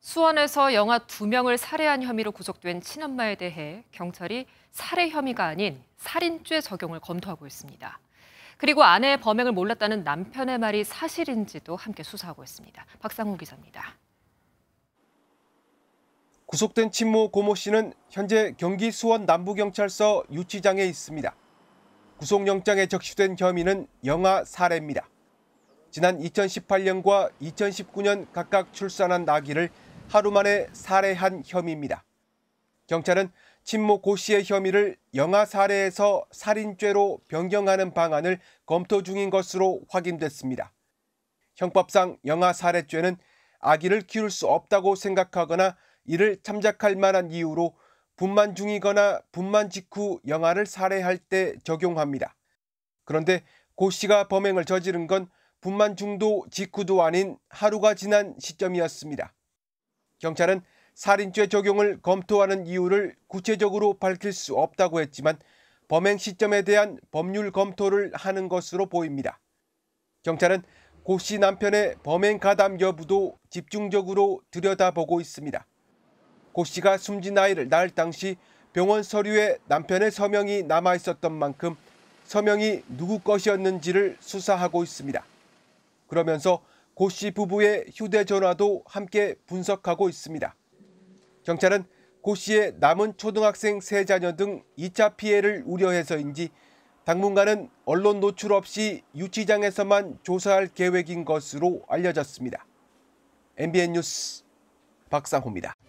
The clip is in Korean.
수원에서 영아 두명을 살해한 혐의로 구속된 친엄마에 대해 경찰이 살해 혐의가 아닌 살인죄 적용을 검토하고 있습니다. 그리고 아내의 범행을 몰랐다는 남편의 말이 사실인지도 함께 수사하고 있습니다. 박상우 기자입니다. 구속된 친모 고모 씨는 현재 경기 수원 남부경찰서 유치장에 있습니다. 구속영장에 적시된 혐의는 영아 살해입니다. 지난 2018년과 2019년 각각 출산한 아기를 하루 만에 살해한 혐의입니다. 경찰은 친모 고 씨의 혐의를 영아 살해에서 살인죄로 변경하는 방안을 검토 중인 것으로 확인됐습니다. 형법상 영아 살해죄는 아기를 키울 수 없다고 생각하거나 이를 참작할 만한 이유로 분만 중이거나 분만 직후 영아를 살해할 때 적용합니다. 그런데 고 씨가 범행을 저지른 건 분만 중도 직후도 아닌 하루가 지난 시점이었습니다. 경찰은 살인죄 적용을 검토하는 이유를 구체적으로 밝힐 수 없다고 했지만 범행 시점에 대한 법률 검토를 하는 것으로 보입니다. 경찰은 고 씨 남편의 범행 가담 여부도 집중적으로 들여다보고 있습니다. 고 씨가 숨진 아이를 낳을 당시 병원 서류에 남편의 서명이 남아 있었던 만큼 서명이 누구 것이었는지를 수사하고 있습니다. 그러면서 고씨 부부의 휴대전화도 함께 분석하고 있습니다. 경찰은 고씨의 남은 초등학생 세 자녀 등 2차 피해를 우려해서인지 당분간은 언론 노출 없이 유치장에서만 조사할 계획인 것으로 알려졌습니다. MBN 뉴스 박상호입니다.